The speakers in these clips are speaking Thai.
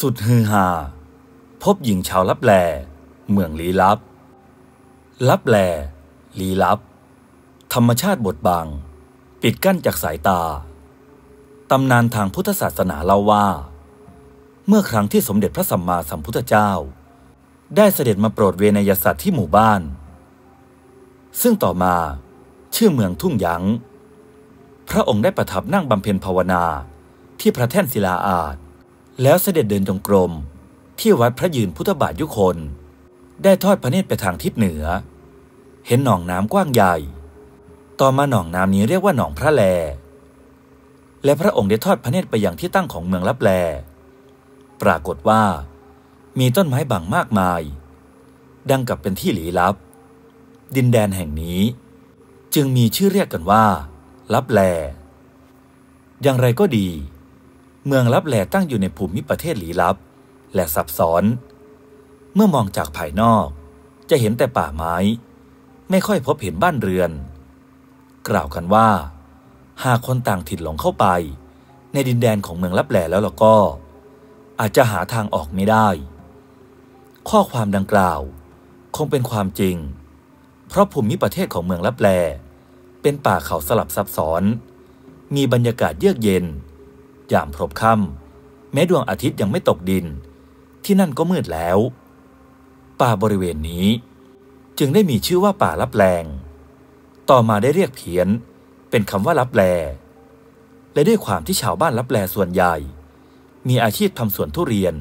สุดฮือฮาพบหญิงชาวลับแลเมืองลี้ลับ ลับแลลี้ลับ ธรรมชาติบทบัง ปิดกั้นจากสายตา ตำนานทางพุทธศาสนาเล่าว่า เมื่อครั้งที่สมเด็จพระสัมมาสัมพุทธเจ้า ได้เสด็จมาโปรดเวนยสัตว์ที่หมู่บ้าน ซึ่งต่อมา ชื่อเมืองทุ่งยังพระองค์ได้ประทับนั่งบำเพ็ญภาวนาที่พระแท่นศิลาอาจแล้วเสด็จเดินจงกรมที่วัดพระยืนพุทธบาทยุคน ได้ทอดพระเนตรไปทางทิศเหนือ เห็นหนองน้ำกว้างใหญ่ ต่อมาหนองน้ำนี้เรียกว่าหนองพระแลและพระองค์ได้ทอดพระเนตรไปยังที่ตั้งของเมืองลับแลปรากฏว่า มีต้นไม้บางมากมาย ดังกับเป็นที่หลีลับ ดินแดนแห่งนี้ จึงมีชื่อเรียกกันว่าลับแลอย่างไรก็ดีเมืองลับแหลตั้งอยู่ในภูมิประเทศหลีลับและซับซ้อน เมื่อมองจากภายนอก จะเห็นแต่ป่าไม้ ไม่ค่อยพบเห็นบ้านเรือน กล่าวกันว่า หากคนต่างถิ่นหลงเข้าไป ในดินแดนของเมืองลับแหลแล้วล่ะก็ อาจจะหาทางออกไม่ได้ ข้อความดังกล่าวคงเป็นความจริง เพราะภูมิประเทศของเมืองลับแหลเป็นป่าเขาสลับซับซ้อน มีบรรยากาศเยือกเย็นยามพรบค่ำแม้ดวงอาทิตย์ยังไม่ตกดิน ที่นั่นก็มืดแล้ว ป่าบริเวณนี้ จึงได้มีชื่อว่าป่าลับแรงต่อมาได้เรียกเพี้ยน เป็นคำว่าลับแลและด้วยความที่ชาวบ้านลับแลส่วนใหญ่ มีอาชีพทำสวนทุเรียน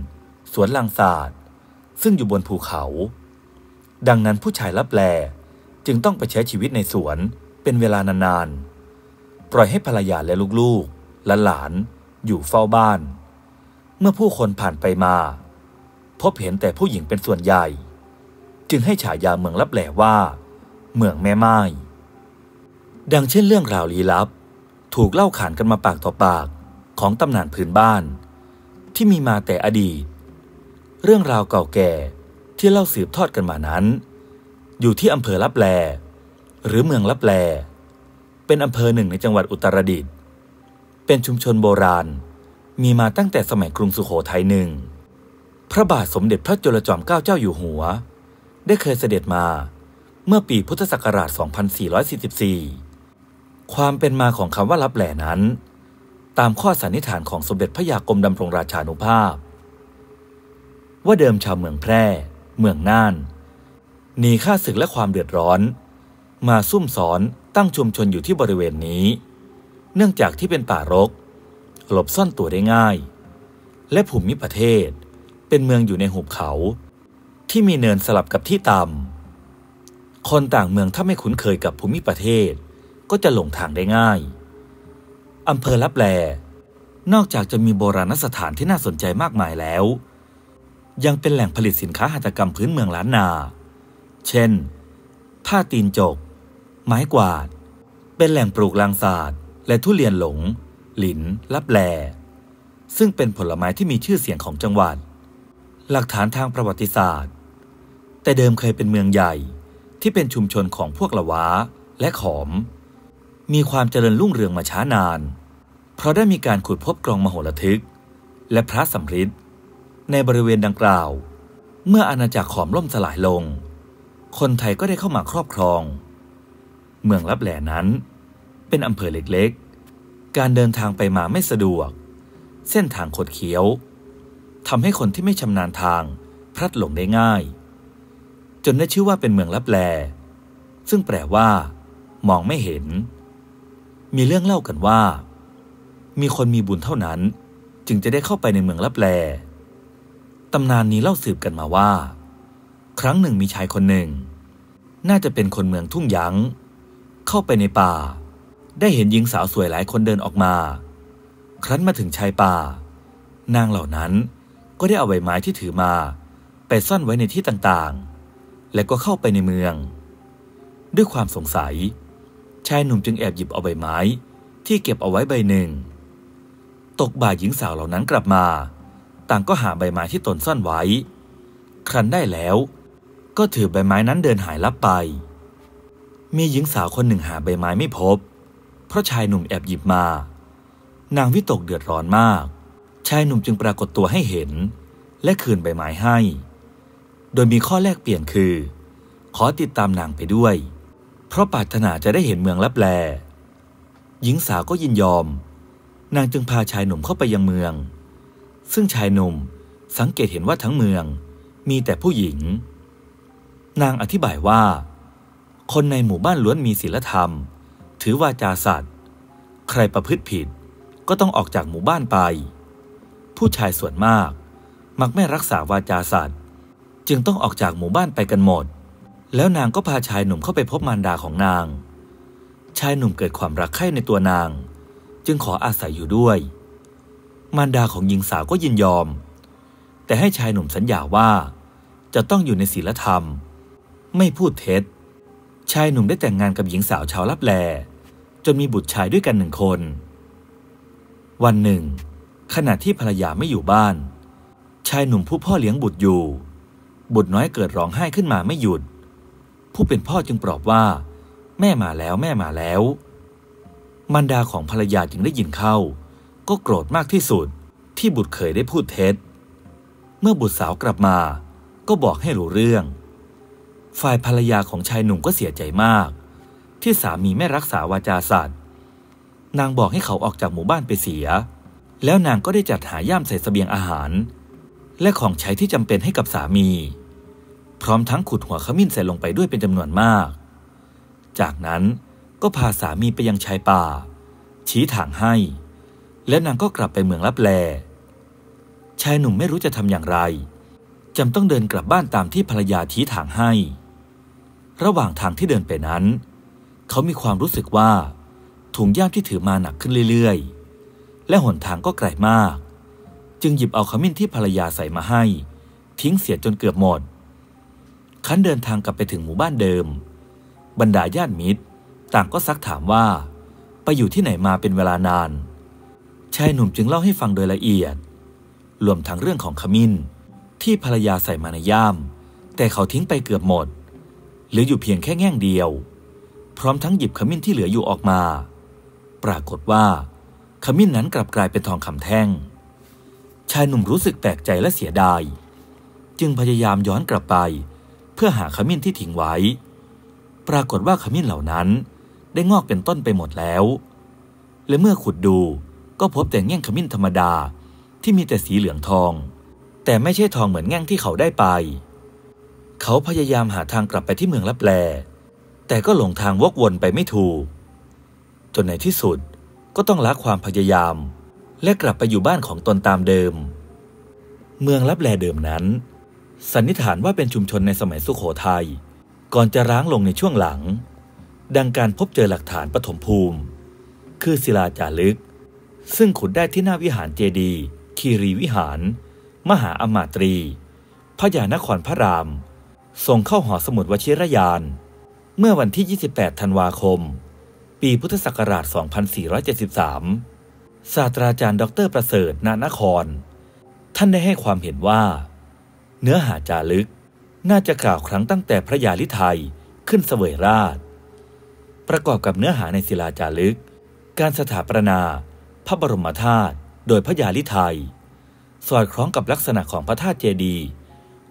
สวนลังศาสตร์ซึ่งอยู่บนภูเขา ดังนั้นผู้ชายลับแลจึงต้องไปใช้ชีวิตในสวน เป็นเวลานานๆปล่อยให้ภรรยาและลูกๆและหลานอยู่เฝ้าบ้าน เมื่อผู้คนผ่านไปมา พบเห็นแต่ผู้หญิงเป็นส่วนใหญ่ จึงให้ฉายาเมืองลับแหล่ว่า เมืองแม่ไม้ ดังเช่นเรื่องราวลี้ลับ ถูกเล่าขานกันมาปากต่อปากของตำนานพื้นบ้าน ที่มีมาแต่อดีต เรื่องราวเก่าแก่ที่เล่าสืบทอดกันมานั้น อยู่ที่อำเภอลับแลหรือเมืองลับแลเป็นอำเภอหนึ่งในจังหวัดอุตรดิตถ์เป็นชุมชนโบราณมีมาตั้งแต่สมัยกรุงสุโขทัยหนึ่ง พระบาทสมเด็จพระจุลจอมเกล้าเจ้าอยู่หัว ได้เคยเสด็จมาเมื่อปีพุทธศักราช 2444 ความเป็นมาของคำว่ารับแหล่นั้น ตามข้อสันนิษฐานของสมเด็จพระยากรมดำรงราชานุภาพ ว่าเดิมชาวเมืองแพร่ เมืองน่านหนีข้าศึกและความเดือดร้อน มาซุ่มสอนตั้งชุมชนอยู่ที่บริเวณนี้เนื่องจากที่เป็นป่ารก หลบซ่อนตัวได้ง่าย และภูมิประเทศ เป็นเมืองอยู่ในหุบเขา ที่มีเนินสลับกับที่ต่ำคนต่างเมืองถ้าไม่คุ้นเคยกับภูมิประเทศ ก็จะหลงทางได้ง่ายอำเภอลับแลนอกจากจะมีโบราณสถานที่น่าสนใจมากมายแล้ว ยังเป็นแหล่งผลิตสินค้าหัตถกรรมพื้นเมืองล้านนา เช่น ผ้าตีนจก ไม้กวาด เป็นแหล่งปลูกลางศาสตรและทุเรียนหลง หลิน และแลซึ่งเป็นผลไม้ที่มีชื่อเสียงของจังหวัด หลักฐานทางประวัติศาสตร์ แต่เดิมเคยเป็นเมืองใหญ่ที่เป็นชุมชนของพวกละวะและขอม มีความเจริญรุ่งเรืองมาช้านาน เพราะได้มีการขุดพบกรองมโหระทึก และพระสำริดในบริเวณดังกล่าว เมื่ออาณาจักรขอมล่มสลายลง คนไทยก็ได้เข้ามาครอบครอง เมืองลับแหล่นั้นเป็นอำเภอเล็ก ๆ การเดินทางไปมาไม่สะดวก เส้นทางคดเคี้ยวทำให้คนที่ไม่ชำนาญทางพลัดหลงได้ง่าย จนได้ชื่อว่าเป็นเมืองลับแล ซึ่งแปลว่า มองไม่เห็น มีเรื่องเล่ากันว่า มีคนมีบุญเท่านั้น จึงจะได้เข้าไปในเมืองลับแลตำนานนี้เล่าสืบกันมาว่า ครั้งหนึ่งมีชายคนหนึ่ง น่าจะเป็นคนเมืองทุ่งยังงเข้าไปในป่าได้เห็นหญิงสาวสวยหลายคนเดินออกมา ครั้นมาถึงชายป่า นางเหล่านั้นก็ได้เอาใบไม้ที่ถือมา ไปซ่อนไว้ในที่ต่างๆ และก็เข้าไปในเมือง ด้วยความสงสัย ชายหนุ่มจึงแอบหยิบเอาใบไม้ ที่เก็บเอาไว้ใบหนึ่ง ตกบ่ายหญิงสาวเหล่านั้นกลับมา ต่างก็หาใบไม้ที่ตนซ่อนไว้ ครั้นได้แล้ว ก็ถือใบไม้นั้นเดินหายลับไป มีหญิงสาวคนหนึ่งหาใบไม้ไม่พบเพราะชายหนุ่มแอบหยิบมา นางวิตกเดือดร้อนมาก ชายหนุ่มจึงปรากฏตัวให้เห็น และคืนใบไม้ให้ โดยมีข้อแลกเปลี่ยนคือ ขอติดตามนางไปด้วย เพราะปรารถนาจะได้เห็นเมืองลับแล หญิงสาวก็ยินยอม นางจึงพาชายหนุ่มเข้าไปยังเมือง ซึ่งชายหนุ่มสังเกตเห็นว่าทั้งเมืองมีแต่ผู้หญิง นางอธิบายว่า คนในหมู่บ้านล้วนมีศีลธรรมถือวาจาสัตว์ใครประพฤติผิดก็ต้องออกจากหมู่บ้านไป ผู้ชายส่วนมาก มักไม่รักษาวาจาสัตว์จึงต้องออกจากหมู่บ้านไปกันหมด แล้วนางก็พาชายหนุ่มเข้าไปพบมารดาของนาง ชายหนุ่มเกิดความรักใคร่ในตัวนาง จึงขออาศัยอยู่ด้วย มารดาของหญิงสาวก็ยินยอม แต่ให้ชายหนุ่มสัญญาว่าจะต้องอยู่ในศีลธรรม ไม่พูดเท็จ ชายหนุ่มได้แต่งงานกับหญิงสาวชาวลับแลจนมีบุตรชายด้วยกันหนึ่งคน วันหนึ่งขณะที่ภรรยาไม่อยู่บ้าน ชายหนุ่มผู้พ่อเลี้ยงบุตรอยู่ บุตรน้อยเกิดร้องไห้ขึ้นมาไม่หยุด ผู้เป็นพ่อจึงปลอบว่า แม่มาแล้วแม่มาแล้วมันดาของภรรยาจึงได้ยินเข้า ก็โกรธมากที่สุด ที่บุตรเคยได้พูดเท็จ เมื่อบุตรสาวกลับมา ก็บอกให้รู้เรื่อง ฝ่ายภรรยาของชายหนุ่มก็เสียใจมากที่สามีไม่รักษาวาจาสัตว์นางบอกให้เขาออกจากหมู่บ้านไปเสีย แล้วนางก็ได้จัดหาย่ามใส่สเสบียงอาหาร และของใช้ที่จำเป็นให้กับสามี พร้อมทั้งขุดหัวขมิ้นใส่ลงไปด้วยเป็นจำนวนมาก จากนั้นก็พาสามีไปยังชายป่าชี้ทางให้ และนางก็กลับไปเมืองลับแล ชายหนุ่มไม่รู้จะทำอย่างไรจำต้องเดินกลับบ้านตามที่ภรรยาชี้ทางให้ ระหว่างทางที่เดินไปนั้นเขามีความรู้สึกว่า ถุงย่ามที่ถือมาหนักขึ้นเรื่อยๆ และหนทางก็ไกลมาก จึงหยิบเอาขมิ้นที่ภรรยาใส่มาให้ ทิ้งเสียจนเกือบหมด คั้นเดินทางกลับไปถึงหมู่บ้านเดิม บรรดาญาติมิตรต่างก็ซักถามว่า ไปอยู่ที่ไหนมาเป็นเวลานานชายหนุ่มจึงเล่าให้ฟังโดยละเอียดรวมทั้งเรื่องของขมิ้น ที่ภรรยาใส่มาในย่าม แต่เขาทิ้งไปเกือบหมดหรืออยู่เพียงแค่แง่งเดียวพร้อมทั้งหยิบขมิ้นที่เหลืออยู่ออกมา ปรากฏว่าขมิ้นนั้นกลับกลายเป็นทองคำแท่ง ชายหนุ่มรู้สึกแปลกใจและเสียดาย จึงพยายามย้อนกลับไป เพื่อหาขมิ้นที่ทิ้งไว้ ปรากฏว่าขมิ้นเหล่านั้นได้งอกเป็นต้นไปหมดแล้วและเมื่อขุดดูก็พบแต่แง่งขมิ้นธรรมดาที่มีแต่สีเหลืองทอง แต่ไม่ใช่ทองเหมือนแง่งที่เขาได้ไป เขาพยายามหาทางกลับไปที่เมืองลับแลแต่ก็หลงทางวกวนไปไม่ถูก จนในที่สุดก็ต้องละความพยายาม และกลับไปอยู่บ้านของตนตามเดิม เมืองลับแลเดิมนั้น สันนิษฐานว่าเป็นชุมชนในสมัยสุขโขทยัยก่อนจะร้างลงในช่วงหลัง ดังการพบเจอหลักฐานปฐมภูมิ คือศิลาจารึก ซึ่งขุดได้ที่หน้าวิหารเจดีคีรีวิหาร มหาอมาตรีพระยานครพระรามส่งเข้าหอสมุดวชิรยานเมื่อวันที่ 28 ธันวาคม ปีพุทธศักราช 2473 ศาสตราจารย์ ดรประเสริฐนานคร ท่านได้ให้ความเห็นว่า เนื้อหาจารึกน่าจะกล่าวครั้งตั้งแต่พระยาลิไทยขึ้นเสวยราช ประกอบกับเนื้อหาในศิลาจารึก การสถาปนาพระบรมธาตุโดยพระยาลิไทยสอดคล้องกับลักษณะของพระธาตุเจดีย์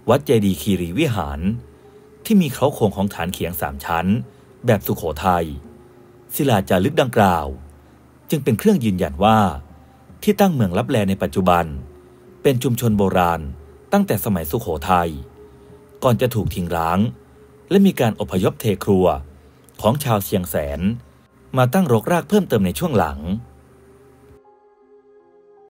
วัดเจดีย์คีรีวิหารที่มีเขาโครงของฐานเขียงสามชั้น แบบสุขโขทยัยศิลาจารึกดังกล่าว จึงเป็นเครื่องยืนยันว่า ที่ตั้งเมืองลับแลในปัจจุบัน เป็นชุมชนโบราณตั้งแต่สมัยสุขโขทยัยก่อนจะถูกทิ้งร้าง และมีการอพยพเทครัว ของชาวเชียงแสนมาตั้งรกรากเพิ่มเติมในช่วงหลัง